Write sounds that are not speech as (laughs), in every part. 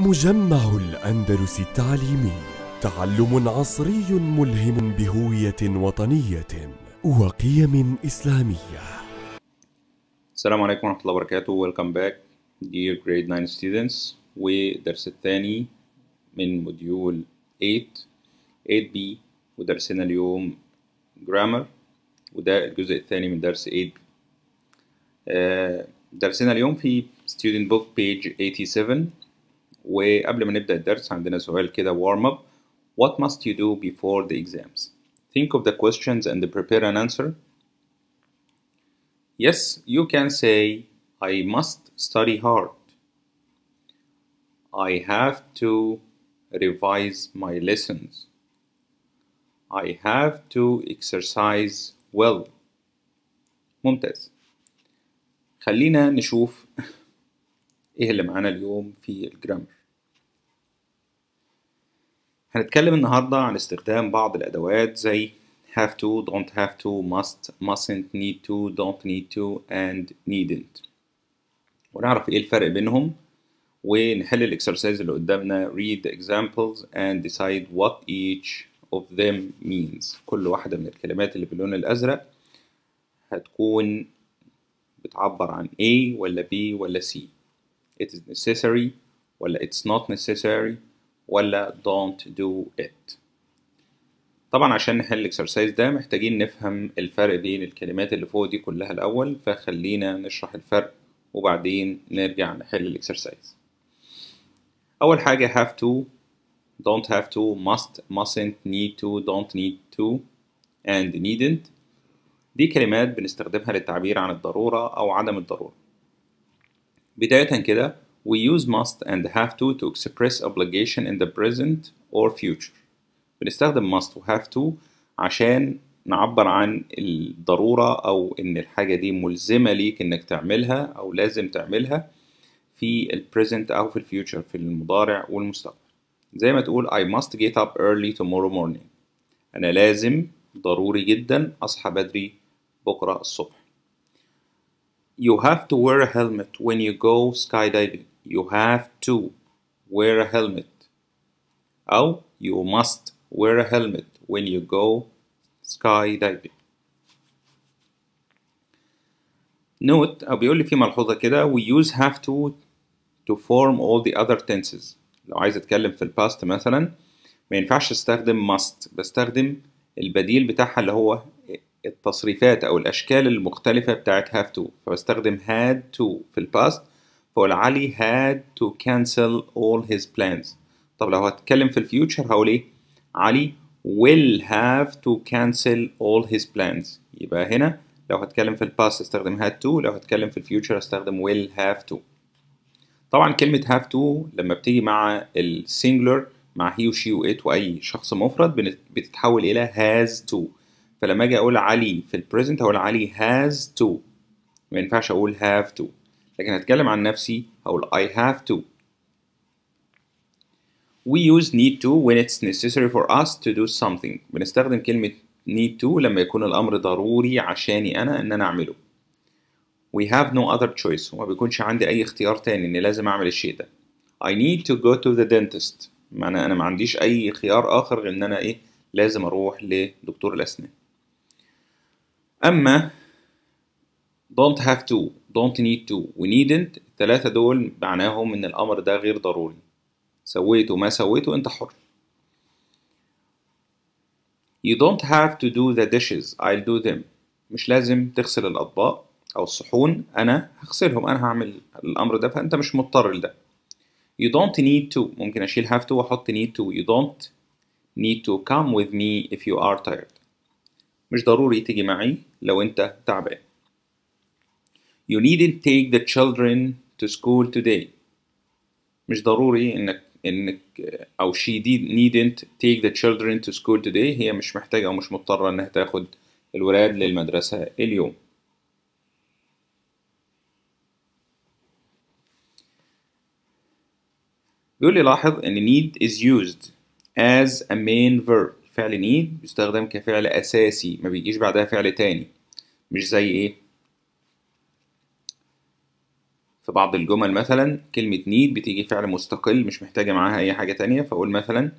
مجمع الأندلس التعليمي تعلم عصري ملهم بهوية وطنية وقيم إسلامية السلام عليكم ورحمة الله وبركاته Welcome back dear grade 9 students والدرس الثاني من موديول 8 8B ودرسنا اليوم grammar وده الجزء الثاني من درس 8B آه، درسنا اليوم في student book page 87 وقبل ما نبدأ الدرس عندنا سؤال كده warm up What must you do before the exams? Think of the questions and prepare an answer. Yes, you can say I must study hard. I have to revise my lessons. I have to exercise well. ممتاز. خلينا نشوف (laughs) ايه اللي معانا اليوم في الجرامر هنتكلم النهاردة عن استخدام بعض الأدوات زي have to, don't have to, must, mustn't, need to, don't need to, and needn't ونعرف إيه الفرق بينهم ونحل الإكسرسايز اللي قدامنا read the examples and decide what each of them means كل واحدة من الكلمات اللي باللون الأزرق هتكون بتعبر عن A ولا B ولا C it is necessary ولا it's not necessary ولا don't do it طبعا عشان نحل الاكسرسايز ده محتاجين نفهم الفرق بين الكلمات اللي فوق دي كلها الاول فخلينا نشرح الفرق وبعدين نرجع نحل الاكسرسايز اول حاجه have to don't have to must mustn't need to don't need to and needn't دي كلمات بنستخدمها للتعبير عن الضرورة أو عدم الضرورة بداية كده we use must and have to to express obligation in the present or future بنستخدم must و have to عشان نعبر عن الضرورة أو إن الحاجة دي ملزمة ليك إنك تعملها أو لازم تعملها في ال present أو في ال future في المضارع والمستقبل زي ما تقول I must get up early tomorrow morning أنا لازم ضروري جدا أصحى بدري بكرة الصبح you have to wear a helmet when you go skydiving you have to wear a helmet Oh, you must wear a helmet when you go skydiving note أو بيقول لي في ملحوظة كده we use have to to form all the other tenses لو عايز أتكلم في الباست مثلا ما ينفعش استخدم must بستخدم البديل بتاعها اللي هو التصريفات أو الأشكال المختلفة بتاعت have to فبستخدم had to في الباست فأقول علي had to cancel all his plans طب لو هتكلم في الفيوتشر هقول إيه علي will have to cancel all his plans يبقى هنا لو هتكلم في الباست استخدم had to لو هتكلم في الفيوتشر استخدم will have to طبعا كلمة have to لما بتيجي مع السينجلر مع هي وشي وإت وأي شخص مفرد بتتحول إلى has to فلما اجي اقول علي في البريزنت هقول علي has to ما ينفعش اقول have to لكن هتكلم عن نفسي هقول I have to We use need to when it's necessary for us to do something بنستخدم كلمة need to لما يكون الأمر ضروري عشاني أنا إن أنا أعمله We have no other choice وما بيكونش عندي أي اختيار تاني إني لازم أعمل الشيء ده I need to go to the dentist معنى أنا ما عنديش أي خيار آخر غير إن أنا إيه لازم أروح لدكتور الأسنان أما don't have to don't need to و needn't التلاتة دول معناهم إن الأمر ده غير ضروري سويته ما سويته أنت حر You don't have to do the dishes I'll do them مش لازم تغسل الأطباق أو الصحون أنا هغسلهم أنا هعمل الأمر ده فأنت مش مضطر لده You don't need to ممكن أشيل have to وأحط need to You don't need to come with me if you are tired مش ضروري تيجي معي لو انت تعبان You needn't take the children to school today مش ضروري انك انك او she did needn't take the children to school today هي مش محتاجة او مش مضطرة انها تاخد الولاد للمدرسة اليوم بيقول لي لاحظ ان need is used as a main verb فعل need بيستخدم كفعل أساسي ما بيجيش بعدها فعل تاني مش زي إيه في بعض الجمل مثلا كلمة need بتيجي فعل مستقل مش محتاجة معاها أي حاجة تانية فأقول مثلا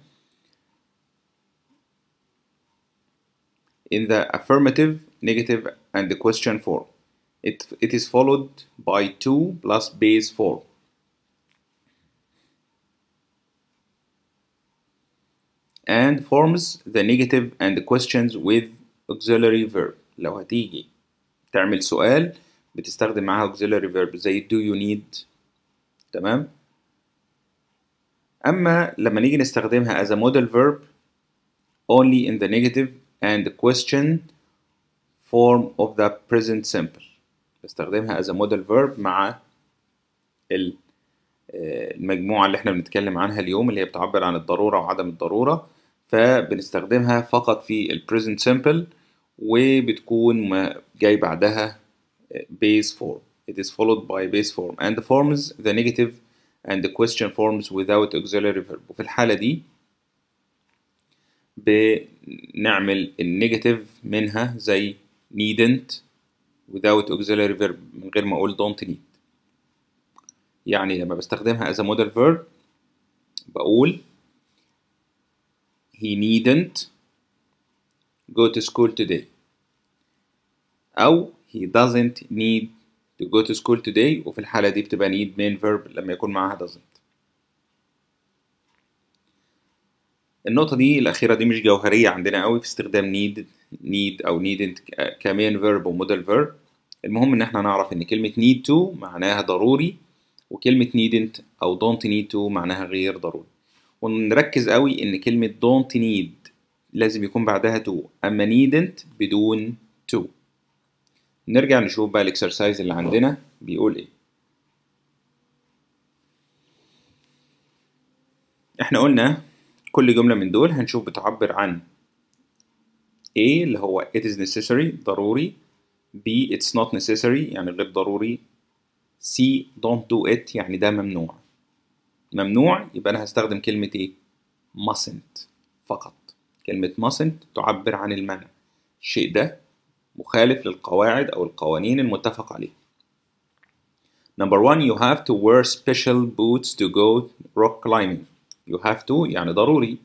in the affirmative, negative and the question form. It, it is followed by 2 plus base 4. and forms the negative and questions with auxiliary verb لو هتيجي تعمل سؤال بتستخدم معاها auxiliary verb زي do you need تمام أما لما نيجي نستخدمها as a model verb only in the negative and the question form of the present simple بستخدمها as a model verb مع المجموعة اللي احنا بنتكلم عنها اليوم اللي هي بتعبر عن الضرورة وعدم الضرورة فبنستخدمها فقط في present simple وبتكون جاي بعدها base form it is followed by base form and the forms the negative and the question forms without auxiliary verb وفي الحالة دي بنعمل النيجاتيف منها زي needn't without auxiliary verb من غير ما اقول don't need يعني لما بستخدمها as a modal verb بقول he needn't go to school today أو he doesn't need to go to school today وفي الحالة دي بتبقى need main verb لما يكون معاها doesn't النقطة دي الأخيرة دي مش جوهرية عندنا قوي في استخدام need need أو needn't كمان verb model verb المهم إن احنا نعرف إن كلمة need to معناها ضروري وكلمة needn't أو don't need to معناها غير ضروري ونركز قوي ان كلمة don't need لازم يكون بعدها to اما needn't بدون to نرجع نشوف بقى الاكسرسايز اللي عندنا بيقول ايه احنا قلنا كل جملة من دول هنشوف بتعبر عن A اللي هو it is necessary ضروري B it's not necessary يعني غير ضروري C don't do it يعني ده ممنوع ممنوع يبقى أنا هستخدم كلمة إيه؟ mustn't فقط كلمة mustn't تعبر عن المنع الشيء ده مخالف للقواعد أو القوانين المتفق عليها Number one, you have to wear special boots to go rock climbing. You have to يعني ضروري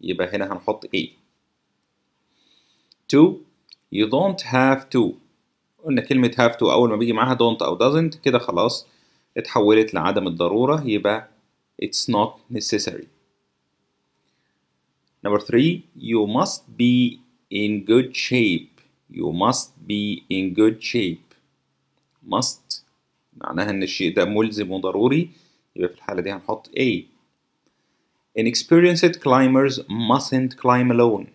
يبقى هنا هنحط A. Two, you don't have to. قلنا كلمة have to أول ما بيجي معاها don't أو doesn't كده خلاص اتحولت لعدم الضرورة يبقى it's not necessary. Number three, you must be in good shape. You must be in good shape. Must معناها إن الشيء ده ملزم وضروري يبقى في الحالة دي هنحط A. Inexperienced climbers mustn't climb alone.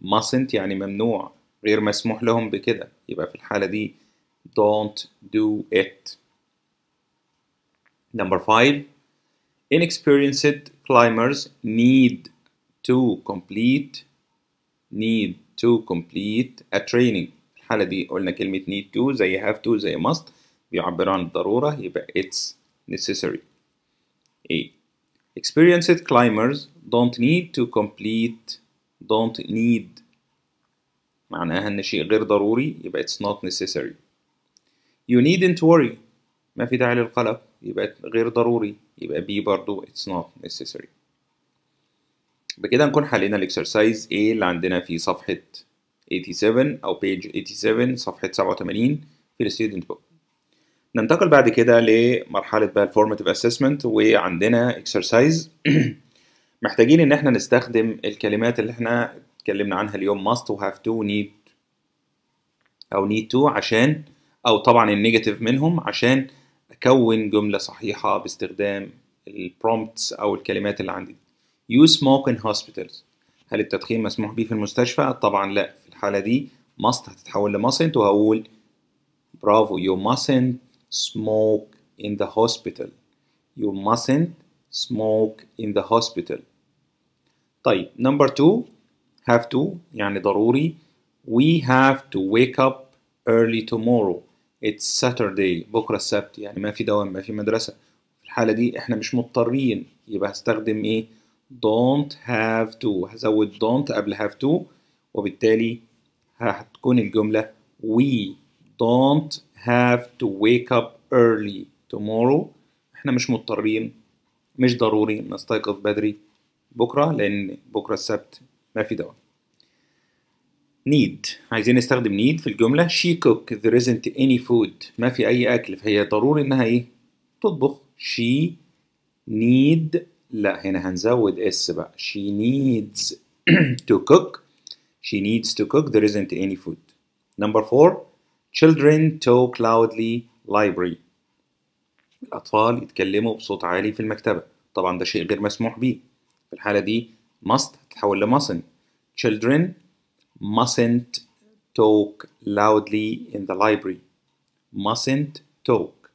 Mustn't يعني ممنوع غير مسموح لهم بكده يبقى في الحالة دي don't do it. Number five inexperienced climbers need to complete need to complete a training الحالة دي قلنا كلمة need to زي have to زي must بيعبر عن الضرورة يبقى it's necessary A experienced climbers don't need to complete don't need معناها ان شيء غير ضروري يبقى it's not necessary you needn't worry ما في داعي للقلق يبقى غير ضروري يبقى B برضو it's not necessary بكده نكون حلينا الاكسرسايز A اللي عندنا في صفحة 87 أو page 87 صفحة 87 في student بوك ننتقل بعد كده لمرحلة بقى الفورماتيف اسسمنت وعندنا اكسرسايز (clears throat) محتاجين ان احنا نستخدم الكلمات اللي احنا اتكلمنا عنها اليوم must و have to need او need to عشان او طبعا النيجاتيف منهم عشان اكون جمله صحيحه باستخدام البرومبتس او الكلمات اللي عندي دي. You smoke in hospitals هل التدخين مسموح به في المستشفى؟ طبعا لا في الحاله دي must هتتحول ل mustn't وهقول برافو you mustn't smoke in the hospital you mustn't smoke in the hospital طيب number two have to يعني ضروري we have to wake up early tomorrow اتس ساتردي بكره السبت يعني ما في دوام ما في مدرسه في الحاله دي احنا مش مضطرين يبقى هستخدم ايه don't have to هزود don't قبل have to وبالتالي هتكون الجمله we don't have to wake up early tomorrow احنا مش مضطرين مش ضروري نستيقظ بدري بكره لان بكره السبت ما في دوام need عايزين نستخدم need في الجملة she cook there isn't any food ما في أي أكل فهي ضروري إنها إيه تطبخ she need لا هنا هنزود اس بقى she needs (clears throat) to cook she needs to cook there isn't any food number four children talk loudly library الأطفال يتكلموا بصوت عالي في المكتبة طبعا ده شيء غير مسموح به في الحالة دي must تتحول لمصن children mustn't talk loudly in the library mustn't talk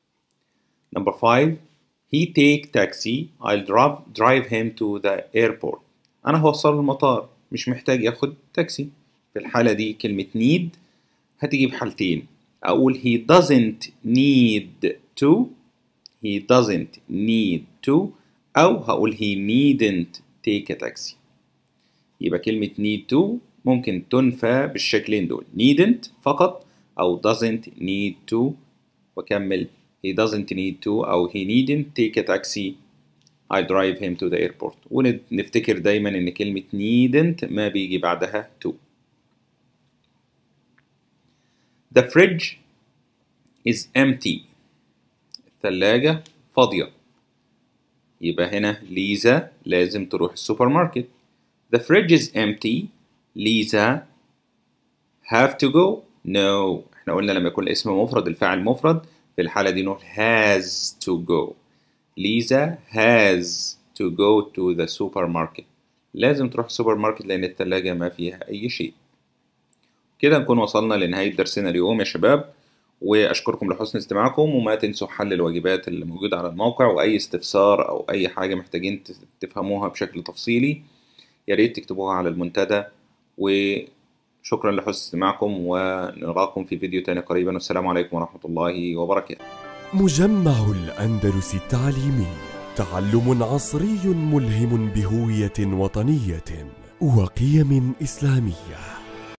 number five he take taxi I'll drive, drive him to the airport أنا هوصله المطار مش محتاج ياخد تاكسي في الحالة دي كلمة need هتيجي بحالتين أقول he doesn't need to he doesn't need to أو هقول he needn't take a taxi يبقى كلمة need to ممكن تنفى بالشكلين دول needn't فقط أو doesn't need to وأكمل he doesn't need to أو he needn't take a taxi I drive him to the airport ونفتكر دايما إن كلمة needn't ما بيجي بعدها to The fridge is empty الثلاجة فاضية يبقى هنا ليزا لازم تروح السوبر ماركت The fridge is empty ليزا have to go no احنا قلنا لما يكون الاسم مفرد الفاعل مفرد في الحالة دي نقول has to go ليزا has to go to the supermarket لازم تروح السوبر ماركت لأن التلاجة ما فيها أي شيء كده نكون وصلنا لنهاية درسنا اليوم يا شباب وأشكركم لحسن استماعكم وما تنسوا حل الواجبات اللي موجودة على الموقع وأي استفسار أو أي حاجة محتاجين تفهموها بشكل تفصيلي ياريت تكتبوها على المنتدى وشكرا لحسن استماعكم ونراكم في فيديو تاني قريبا والسلام عليكم ورحمة الله وبركاته مجمع الأندلس التعليمي تعلم عصري ملهم بهوية وطنية وقيم إسلامية